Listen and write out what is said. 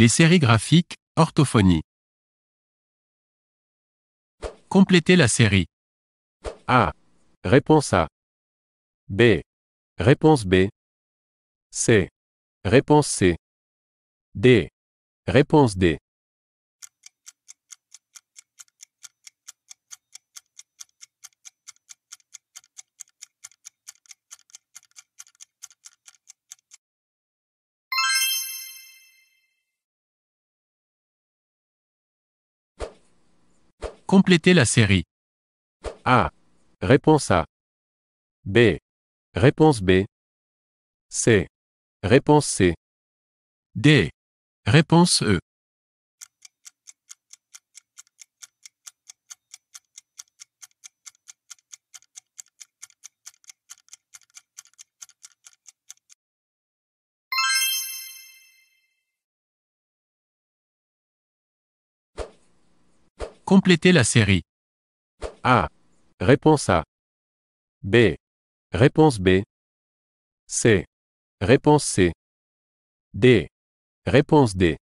Les séries graphiques, orthophonie. Complétez la série. A. Réponse A. B. Réponse B. C. Réponse C. D. Réponse D. Complétez la série. A. Réponse A. B. Réponse B. C. Réponse C. D. Réponse E. Complétez la série. A. Réponse A. B. Réponse B. C. Réponse C. D. Réponse D.